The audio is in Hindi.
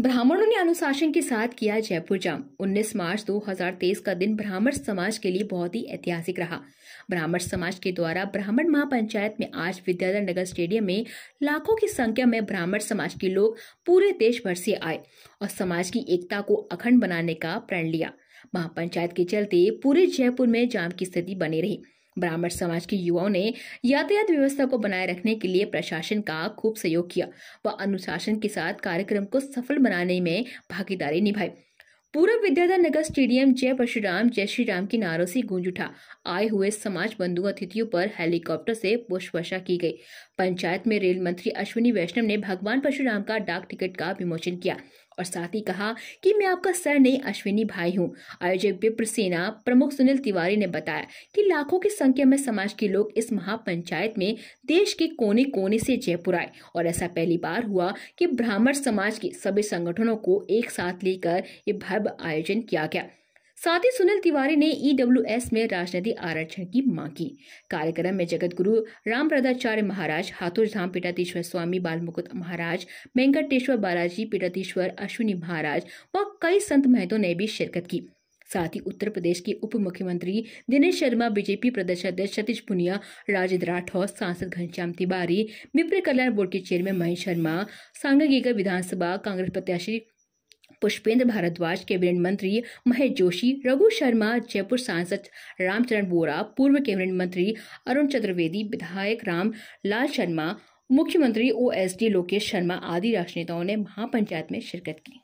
ब्राह्मणों ने अनुशासन के साथ किया जयपुर जाम 19 मार्च 2023 का दिन ब्राह्मण समाज के लिए बहुत ही ऐतिहासिक रहा ब्राह्मण समाज के द्वारा ब्राह्मण महापंचायत में आज विद्याधर नगर स्टेडियम में लाखों की संख्या में ब्राह्मण समाज के लोग पूरे देश भर से आए और समाज की एकता को अखंड बनाने का प्रण लिया महापंचायत के चलते पूरे जयपुर में जाम की स्थिति बनी रही ब्राह्मण समाज के युवाओं ने यातायात व्यवस्था को बनाए रखने के लिए प्रशासन का खूब सहयोग किया व अनुशासन के साथ कार्यक्रम को सफल बनाने में भागीदारी निभाई पूर्व विद्याधर नगर स्टेडियम जय परशुराम जय श्री राम की नारों से गूंज उठा आए हुए समाज बंधु अतिथियों पर हेलीकॉप्टर से पुष्प वर्षा की गई पंचायत में रेल मंत्री अश्विनी वैष्णव ने भगवान परशुराम का डाक टिकट का विमोचन किया और साथ ही कहा कि मैं आपका सर नहीं अश्विनी भाई हूँ आयोजक विप्र सेना प्रमुख सुनील तिवारी ने बताया कि लाखों की संख्या में समाज के लोग इस महापंचायत में देश के कोने कोने से जयपुर आए और ऐसा पहली बार हुआ कि ब्राह्मण समाज के सभी संगठनों को एक साथ लेकर ये भव्य आयोजन किया गया साथ ही सुनील तिवारी ने ईडब्ल्यूएस e में राजनीति आरक्षण की मांग की कार्यक्रम में जगत गुरु रामप्रदाचार्य महाराज हाथुरधाम पीटातीश्वर स्वामी बालमुकुट महाराज वेंकटेश्वर बालाजी पीटातीश्वर अश्विनी महाराज व कई संत महतों ने भी शिरकत की साथ ही उत्तर प्रदेश के उप मुख्यमंत्री दिनेश शर्मा बीजेपी प्रदेश अध्यक्ष सतीश पुनिया राजेंद्र राठौर सांसद घनश्याम तिवारी विप्र कल्याण बोर्ड के चेयरमैन महेश शर्मा सांगागीगर विधानसभा कांग्रेस प्रत्याशी पुष्पेंद्र भारद्वाज कैबिनेट मंत्री महेश जोशी रघु शर्मा जयपुर सांसद रामचरण बोरा पूर्व कैबिनेट मंत्री अरुण चतुर्वेदी विधायक राम लाल शर्मा मुख्यमंत्री ओएसडी लोकेश शर्मा आदि राजनेताओं नेताओं ने महापंचायत में शिरकत की